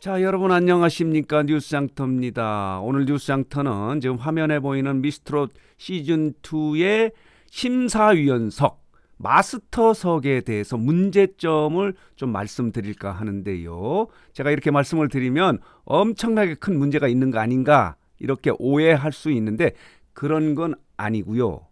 자, 여러분 안녕하십니까? 뉴스장터입니다. 오늘 뉴스장터는 지금 화면에 보이는 미스트롯 시즌 2의 심사위원석 마스터석에 대해서 문제점을 좀 말씀드릴까 하는데요. 제가 이렇게 말씀을 드리면 엄청나게 큰 문제가 있는 거 아닌가 이렇게 오해할 수 있는데 그런 건 아니고요.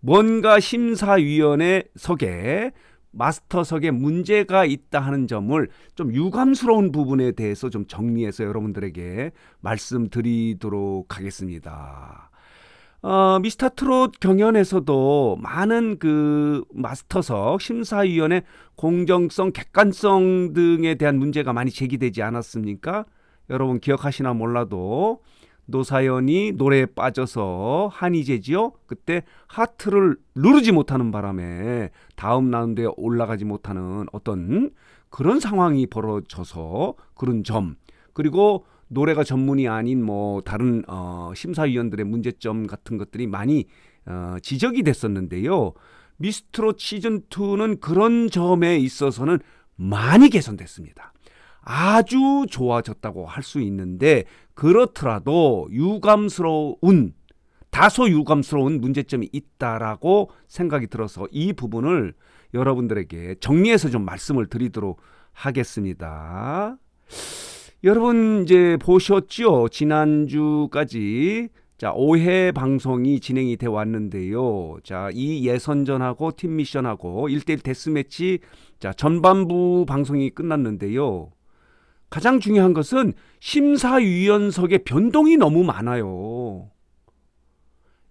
뭔가 심사위원회 석에 마스터석에 문제가 있다 하는 점을 좀 유감스러운 부분에 대해서 좀 정리해서 여러분들에게 말씀드리도록 하겠습니다. 어, 미스터 트롯 경연에서도 많은 그 마스터석 심사위원회 공정성, 객관성 등에 대한 문제가 많이 제기되지 않았습니까? 여러분 기억하시나 몰라도 노사연이 노래에 빠져서 한이제지요. 그때 하트를 누르지 못하는 바람에 다음 라운드에 올라가지 못하는 어떤 그런 상황이 벌어져서 그런 점 그리고 노래가 전문이 아닌 뭐 다른 어, 심사위원들의 문제점 같은 것들이 많이 어, 지적이 됐었는데요. 미스트롯 시즌 2는 그런 점에 있어서는 많이 개선됐습니다. 아주 좋아졌다고 할 수 있는데 그렇더라도 유감스러운 다소 유감스러운 문제점이 있다라고 생각이 들어서 이 부분을 여러분들에게 정리해서 좀 말씀을 드리도록 하겠습니다. 여러분 이제 보셨죠? 지난주까지 자, 5회 방송이 진행이 돼 왔는데요. 자, 이 예선전하고 팀 미션하고 1대1 데스매치 자, 전반부 방송이 끝났는데요. 가장 중요한 것은 심사위원석의 변동이 너무 많아요.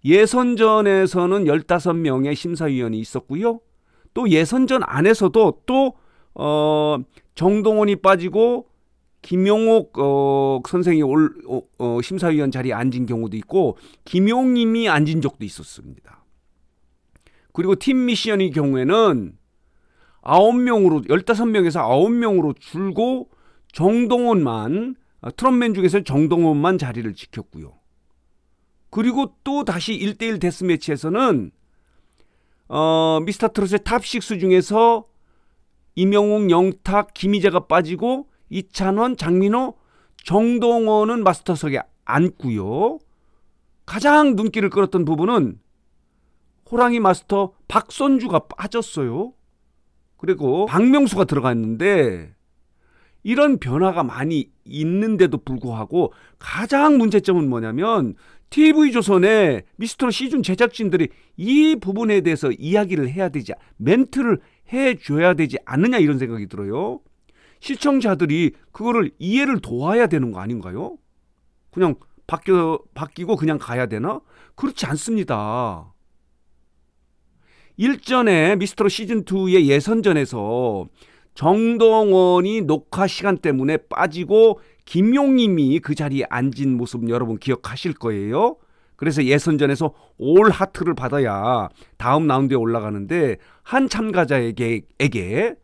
예선전에서는 15명의 심사위원이 있었고요. 또 예선전 안에서도 또 어, 정동원이 빠지고 김용옥 어, 선생이 올, 어, 어, 심사위원 자리에 앉은 경우도 있고 김용님이 앉은 적도 있었습니다. 그리고 팀 미션의 경우에는 9명으로 15명에서 9명으로 줄고 정동원만 어, 트럼맨 중에서 정동원만 자리를 지켰고요. 그리고 또 다시 1대1 데스매치에서는 어, 미스터 트롯의 탑6 중에서 이명웅, 영탁, 김희재가 빠지고 이찬원, 장민호, 정동원은 마스터석에 앉고요. 가장 눈길을 끌었던 부분은 호랑이 마스터 박선주가 빠졌어요. 그리고 박명수가 들어갔는데 이런 변화가 많이 있는데도 불구하고 가장 문제점은 뭐냐면 TV조선의 미스터 시즌 제작진들이 이 부분에 대해서 이야기를 해야 되지 멘트를 해줘야 되지 않느냐 이런 생각이 들어요. 시청자들이 그거를 이해를 도와야 되는 거 아닌가요? 그냥 바뀌어, 바뀌고 그냥 가야 되나? 그렇지 않습니다. 일전에 미스터로 시즌2의 예선전에서 정동원이 녹화 시간 때문에 빠지고 김용님이그 자리에 앉은 모습 여러분 기억하실 거예요. 그래서 예선전에서 올 하트를 받아야 다음 라운드에 올라가는데 한 참가자에게 에게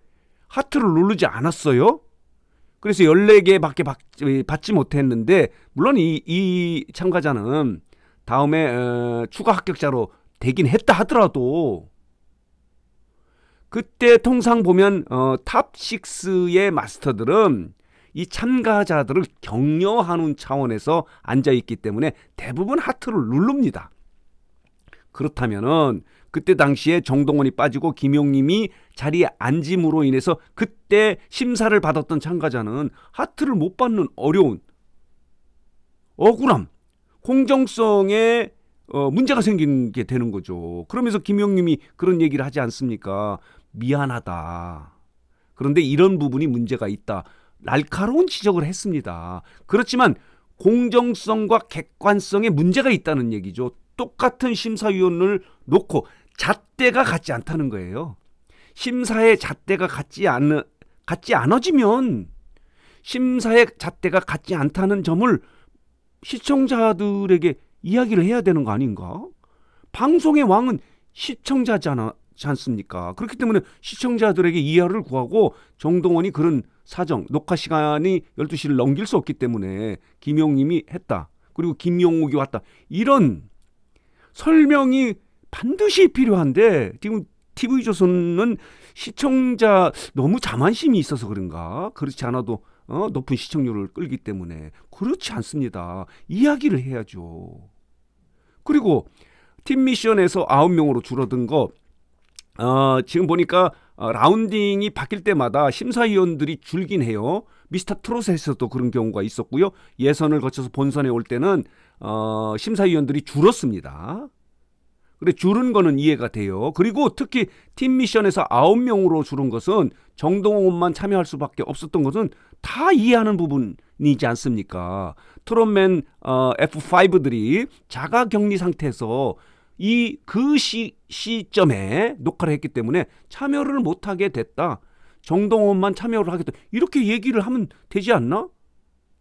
하트를 누르지 않았어요. 그래서 14개밖에 받지, 못했는데 물론 이, 이 참가자는 다음에 어, 추가 합격자로 되긴 했다 하더라도 그때 통상 보면 어, 탑6의 마스터들은 이 참가자들을 격려하는 차원에서 앉아있기 때문에 대부분 하트를 누릅니다. 그렇다면은 그때 당시에 정동원이 빠지고 김용님이 자리에 앉음으로 인해서 그때 심사를 받았던 참가자는 하트를 못 받는 어려운 억울함, 공정성에 어, 문제가 생긴 게 되는 거죠. 그러면서 김용님이 그런 얘기를 하지 않습니까? 미안하다. 그런데 이런 부분이 문제가 있다. 날카로운 지적을 했습니다. 그렇지만 공정성과 객관성에 문제가 있다는 얘기죠. 똑같은 심사위원을 놓고 잣대가 같지 않다는 거예요. 심사의 잣대가 같지 않 같지 않아지면 심사의 잣대가 같지 않다는 점을 시청자들에게 이야기를 해야 되는 거 아닌가? 방송의 왕은 시청자잖아 지 않습니까? 그렇기 때문에 시청자들에게 이해를 구하고 정동원이 그런 사정 녹화 시간이 12시를 넘길 수 없기 때문에 김용님이 했다. 그리고 김용욱이 왔다. 이런 설명이 반드시 필요한데 지금 TV조선은 시청자 너무 자만심이 있어서 그런가? 그렇지 않아도 어? 높은 시청률을 끌기 때문에 그렇지 않습니다. 이야기를 해야죠. 그리고 팀 미션에서 9명으로 줄어든 거 어, 지금 보니까 어, 라운딩이 바뀔 때마다 심사위원들이 줄긴 해요. 미스터 트롯에서도 그런 경우가 있었고요. 예선을 거쳐서 본선에 올 때는 어, 심사위원들이 줄었습니다. 그래 줄은 거는 이해가 돼요. 그리고 특히 팀 미션에서 아홉 명으로 줄은 것은 정동원만 참여할 수밖에 없었던 것은 다 이해하는 부분이지 않습니까? 트롯맨 어, F5들이 자가 격리 상태에서 이그 시점에 녹화를 했기 때문에 참여를 못하게 됐다. 정동원만 참여를 하겠다. 이렇게 얘기를 하면 되지 않나?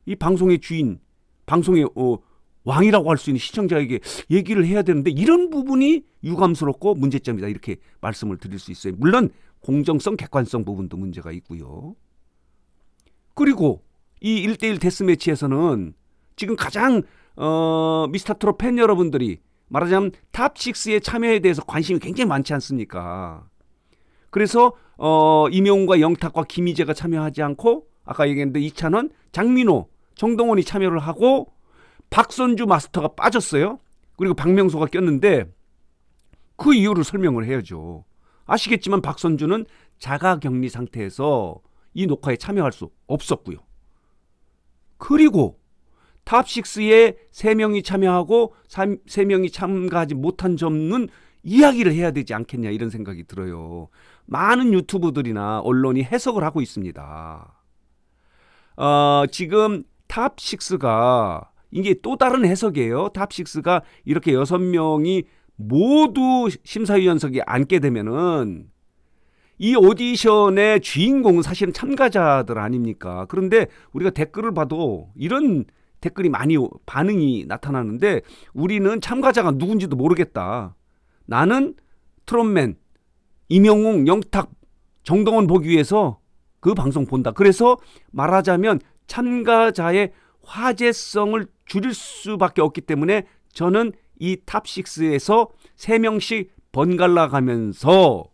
이 방송의 주인, 방송의 어, 왕이라고 할 수 있는 시청자에게 얘기를 해야 되는데 이런 부분이 유감스럽고 문제점이다. 이렇게 말씀을 드릴 수 있어요. 물론 공정성, 객관성 부분도 문제가 있고요. 그리고 이 1대1 데스매치에서는 지금 가장 어, 미스터 트롯 팬 여러분들이 말하자면 탑6에 참여에 대해서 관심이 굉장히 많지 않습니까? 그래서 어, 임용과 영탁과 김희재가 참여하지 않고 아까 얘기했는데 이찬원, 장민호, 정동원이 참여를 하고 박선주 마스터가 빠졌어요. 그리고 박명수가 꼈는데 그 이유를 설명을 해야죠. 아시겠지만 박선주는 자가 격리 상태에서 이 녹화에 참여할 수 없었고요. 그리고 탑6에 3명이 참여하고 3, 3명이 참가하지 못한 점은 이야기를 해야 되지 않겠냐 이런 생각이 들어요. 많은 유튜브들이나 언론이 해석을 하고 있습니다. 어, 지금 탑6가 이게 또 다른 해석이에요. 탑6가 이렇게 6명이 모두 심사위원석에 앉게 되면은 이 오디션의 주인공은 사실은 참가자들 아닙니까? 그런데 우리가 댓글을 봐도 이런 댓글이 많이 반응이 나타나는데 우리는 참가자가 누군지도 모르겠다. 나는 트롯맨, 임영웅, 영탁, 정동원 보기 위해서 그 방송 본다. 그래서 말하자면 참가자의 화제성을 줄일 수밖에 없기 때문에 저는 이 탑6에서 3명씩 번갈아 가면서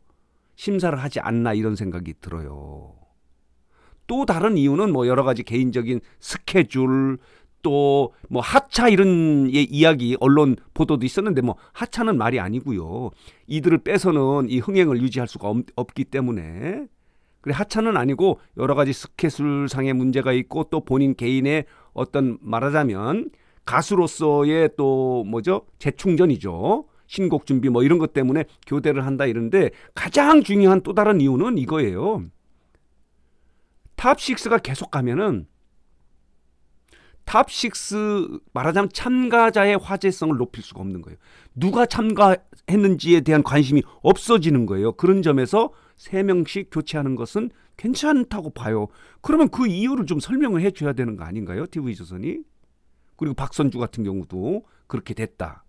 심사를 하지 않나 이런 생각이 들어요. 또 다른 이유는 뭐 여러 가지 개인적인 스케줄, 또뭐 하차 이런 예, 이야기 언론 보도도 있었는데 뭐 하차는 말이 아니고요. 이들을 빼서는 이 흥행을 유지할 수가 없, 기 때문에 그래 하차는 아니고 여러 가지 스케줄상의 문제가 있고 또 본인 개인의 어떤 말하자면 가수로서의 또 뭐죠 재충전이죠. 신곡 준비 뭐 이런 것 때문에 교대를 한다 이런데 가장 중요한 또 다른 이유는 이거예요. 탑6가 계속 가면은 탑6 말하자면 참가자의 화제성을 높일 수가 없는 거예요. 누가 참가했는지에 대한 관심이 없어지는 거예요. 그런 점에서 3명씩 교체하는 것은 괜찮다고 봐요. 그러면 그 이유를 좀 설명을 해줘야 되는 거 아닌가요? TV조선이? 그리고 박선주 같은 경우도 그렇게 됐다.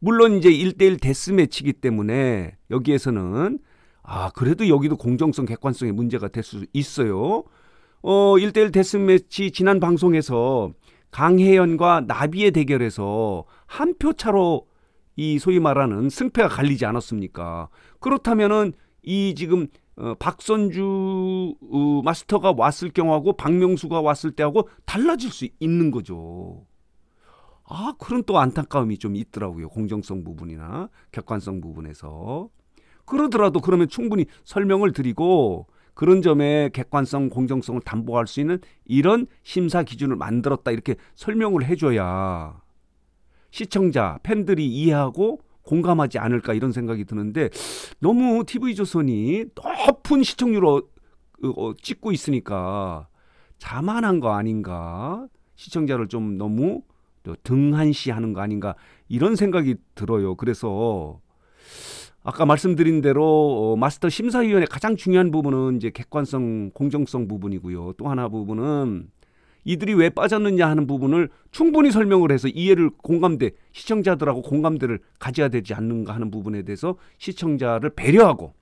물론 이제 1대1 데스매치기 때문에 여기에서는 아, 그래도 여기도 공정성, 객관성의 문제가 될 수 있어요. 어, 1대1 데스매치 지난 방송에서 강혜연과 나비의 대결에서 한 표 차로 이 소위 말하는 승패가 갈리지 않았습니까? 그렇다면은 이 지금 어, 박선주 어, 마스터가 왔을 경우하고 박명수가 왔을 때하고 달라질 수 있는 거죠. 아, 그런 또 안타까움이 좀 있더라고요. 공정성 부분이나 객관성 부분에서. 그러더라도 그러면 충분히 설명을 드리고 그런 점에 객관성, 공정성을 담보할 수 있는 이런 심사 기준을 만들었다 이렇게 설명을 해줘야 시청자, 팬들이 이해하고 공감하지 않을까 이런 생각이 드는데 너무 TV조선이 높은 시청률을 어, 어, 찍고 있으니까 자만한 거 아닌가 시청자를 좀 너무 등한시하는 거 아닌가 이런 생각이 들어요. 그래서 아까 말씀드린 대로 어, 마스터 심사위원회 가장 중요한 부분은 이제 객관성, 공정성 부분이고요. 또 하나 부분은 이들이 왜 빠졌느냐 하는 부분을 충분히 설명을 해서 이해를 공감대 시청자들하고 공감대를 가져야 되지 않는가 하는 부분에 대해서 시청자를 배려하고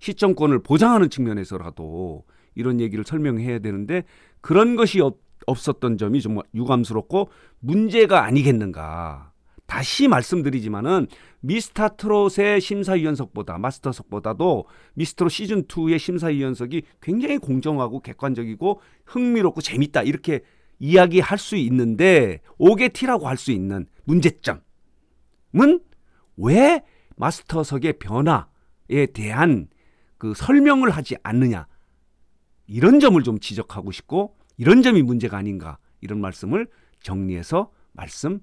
시청권을 보장하는 측면에서라도 이런 얘기를 설명해야 되는데 그런 것이 없, 없었던 점이 정말 유감스럽고 문제가 아니겠는가 다시 말씀드리지만은 미스터 트롯의 심사위원석보다 마스터석보다도 미스터 시즌 2의 심사위원석이 굉장히 공정하고 객관적이고 흥미롭고 재밌다 이렇게 이야기할 수 있는데 오게 티라고 할 수 있는 문제점은 왜 마스터석의 변화에 대한 그 설명을 하지 않느냐 이런 점을 좀 지적하고 싶고 이런 점이 문제가 아닌가 이런 말씀을 정리해서 말씀.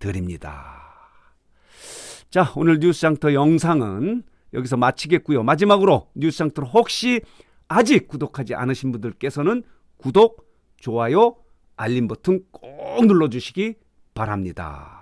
드립니다. 자, 오늘 뉴스장터 영상은 여기서 마치겠고요. 마지막으로 뉴스장터 혹시 아직 구독하지 않으신 분들께서는 구독, 좋아요, 알림 버튼 꼭 눌러주시기 바랍니다.